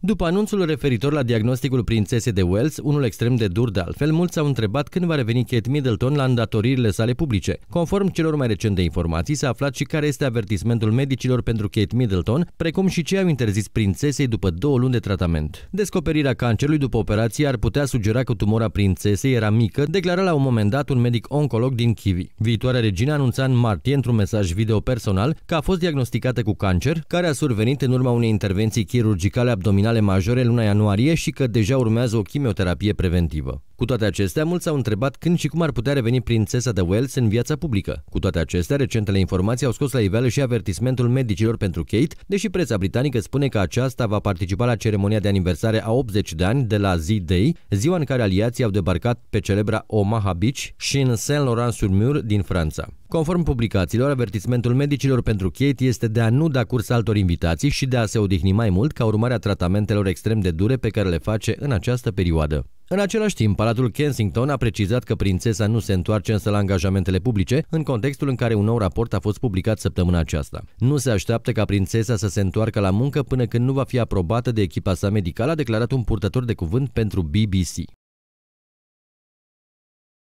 După anunțul referitor la diagnosticul prințesei de Wales, unul extrem de dur de altfel, mulți s-au întrebat când va reveni Kate Middleton la îndatoririle sale publice. Conform celor mai recente informații, s-a aflat și care este avertismentul medicilor pentru Kate Middleton, precum și ce au interzis prințesei după două luni de tratament. Descoperirea cancerului după operație ar putea sugera că tumora prințesei era mică, declara la un moment dat un medic oncolog din Kiwi. Viitoarea regina anunța în martie într-un mesaj video personal că a fost diagnosticată cu cancer, care a survenit în urma unei intervenții chirurgicale abdominale abdominale majore luna ianuarie și că deja urmează o chimioterapie preventivă. Cu toate acestea, mulți au întrebat când și cum ar putea reveni prințesa de Wales în viața publică. Cu toate acestea, recentele informații au scos la iveală și avertismentul medicilor pentru Kate, deși presa britanică spune că aceasta va participa la ceremonia de aniversare a 80 de ani de la Z-Day, ziua în care aliații au debarcat pe celebra Omaha Beach și în Saint-Laurent-sur-Mur din Franța. Conform publicațiilor, avertismentul medicilor pentru Kate este de a nu da curs altor invitații și de a se odihni mai mult ca urmare a tratamentelor extrem de dure pe care le face în această perioadă. În același timp, Palatul Kensington a precizat că prințesa nu se întoarce însă la angajamentele publice, în contextul în care un nou raport a fost publicat săptămâna aceasta. Nu se așteaptă ca prințesa să se întoarcă la muncă până când nu va fi aprobată de echipa sa medicală, a declarat un purtător de cuvânt pentru BBC.